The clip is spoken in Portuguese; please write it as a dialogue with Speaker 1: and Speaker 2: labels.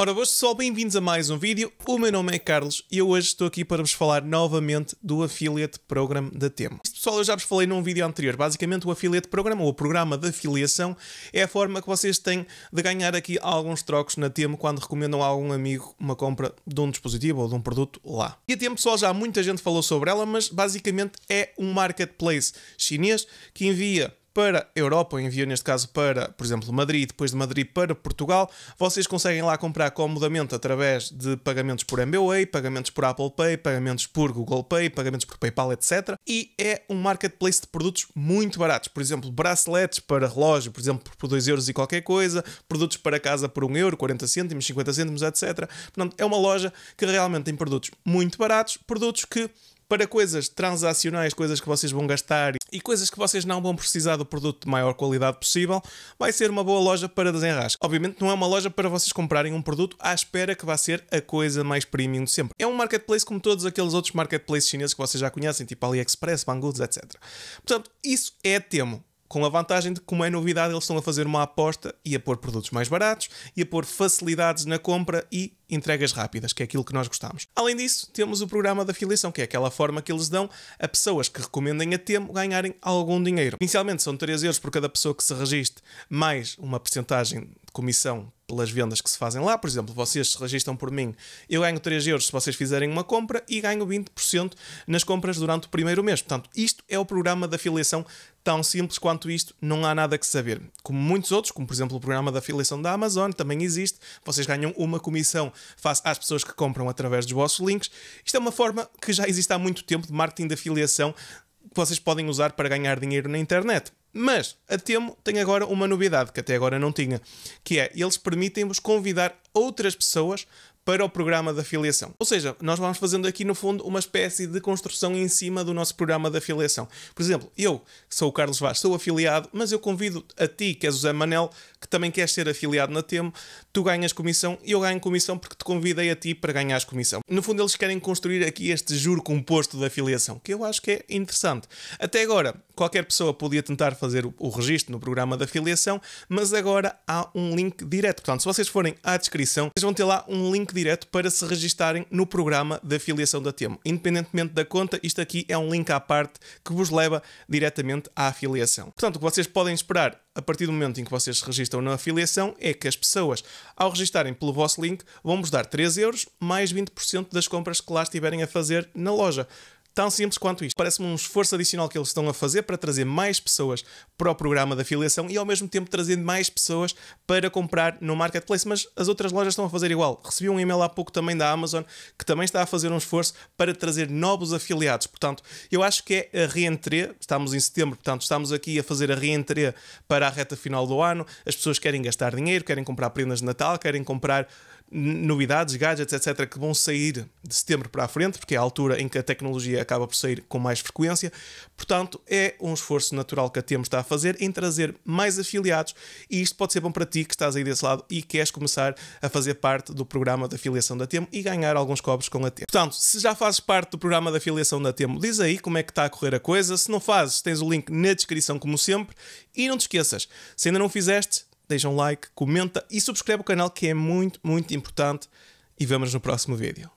Speaker 1: Ora, boas pessoal, bem-vindos a mais um vídeo. O meu nome é Carlos e eu hoje estou aqui para vos falar novamente do Affiliate Program da Temo. Isto, pessoal, eu já vos falei num vídeo anterior. Basicamente, o Affiliate Program, ou o programa de afiliação, é a forma que vocês têm de ganhar aqui alguns trocos na Temo quando recomendam a algum amigo uma compra de um dispositivo ou de um produto lá. E a Temo, pessoal, já muita gente falou sobre ela, mas basicamente é um marketplace chinês que envia para Europa, ou envia neste caso para, por exemplo, Madrid, depois de Madrid para Portugal, vocês conseguem lá comprar comodamente através de pagamentos por MBWay, pagamentos por Apple Pay, pagamentos por Google Pay, pagamentos por PayPal, etc. E é um marketplace de produtos muito baratos, por exemplo, braceletes para relógio, por exemplo, por 2 euros e qualquer coisa, produtos para casa por 1 euro, 40 cêntimos, 50 cêntimos, etc. Portanto, é uma loja que realmente tem produtos muito baratos, produtos que para coisas transacionais, coisas que vocês vão gastar e coisas que vocês não vão precisar do produto de maior qualidade possível, vai ser uma boa loja para desenrasca. Obviamente não é uma loja para vocês comprarem um produto à espera que vá ser a coisa mais premium de sempre. É um marketplace como todos aqueles outros marketplaces chineses que vocês já conhecem, tipo AliExpress, Banggood, etc. Portanto, isso é temo com a vantagem de como é novidade, eles estão a fazer uma aposta e a pôr produtos mais baratos e a pôr facilidades na compra e entregas rápidas, que é aquilo que nós gostamos. Além disso, temos o programa de afiliação, que é aquela forma que eles dão a pessoas que recomendem a Temo ganharem algum dinheiro. Inicialmente são 3 euros por cada pessoa que se registre, mais uma percentagem de comissão pelas vendas que se fazem lá. Por exemplo, vocês se registram por mim, eu ganho 3 euros se vocês fizerem uma compra e ganho 20% nas compras durante o primeiro mês. Portanto, isto é o programa da afiliação tão simples quanto isto, não há nada que saber. Como muitos outros, como por exemplo o programa da afiliação da Amazon, também existe. Vocês ganham uma comissão face às pessoas que compram através dos vossos links. Isto é uma forma que já existe há muito tempo de marketing de afiliação que vocês podem usar para ganhar dinheiro na internet. Mas a Temo tem agora uma novidade que até agora não tinha, que é eles permitem-vos convidar outras pessoas para o programa de afiliação. Ou seja, nós vamos fazendo aqui no fundo uma espécie de construção em cima do nosso programa de afiliação. Por exemplo, eu sou o Carlos Vaz, sou afiliado, mas eu convido a ti, que és o Zé Manel, que também queres ser afiliado na Temo, tu ganhas comissão e eu ganho comissão porque te convidei a ti para ganhar comissão. No fundo, eles querem construir aqui este juro composto de afiliação, que eu acho que é interessante. Até agora, qualquer pessoa podia tentar fazer o registro no programa de afiliação, mas agora há um link direto. Portanto, se vocês forem à descrição descrição, vocês vão ter lá um link direto para se registarem no programa de afiliação da Temo. Independentemente da conta, isto aqui é um link à parte que vos leva diretamente à afiliação. Portanto, o que vocês podem esperar a partir do momento em que vocês se registram na afiliação é que as pessoas, ao registarem pelo vosso link, vão-vos dar 3 euros mais 20% das compras que lá estiverem a fazer na loja tão simples quanto isto. Parece-me um esforço adicional que eles estão a fazer para trazer mais pessoas para o programa da filiação e ao mesmo tempo trazendo mais pessoas para comprar no marketplace. Mas as outras lojas estão a fazer igual. Recebi um e-mail há pouco também da Amazon que também está a fazer um esforço para trazer novos afiliados. Portanto, eu acho que é a reentrée. Estamos em setembro, portanto, estamos aqui a fazer a reentrée para a reta final do ano. As pessoas querem gastar dinheiro, querem comprar prendas de Natal, querem comprar novidades, gadgets, etc., que vão sair de setembro para a frente, porque é a altura em que a tecnologia acaba por sair com mais frequência. Portanto, é um esforço natural que a Temo está a fazer em trazer mais afiliados e isto pode ser bom para ti que estás aí desse lado e queres começar a fazer parte do programa de afiliação da Temo e ganhar alguns cobres com a Temo. Portanto, se já fazes parte do programa de afiliação da Temo, diz aí como é que está a correr a coisa. Se não fazes, tens o link na descrição, como sempre. E não te esqueças, se ainda não fizeste, deixa um like, comenta e subscreve o canal que é muito, muito importante. E vemos no próximo vídeo.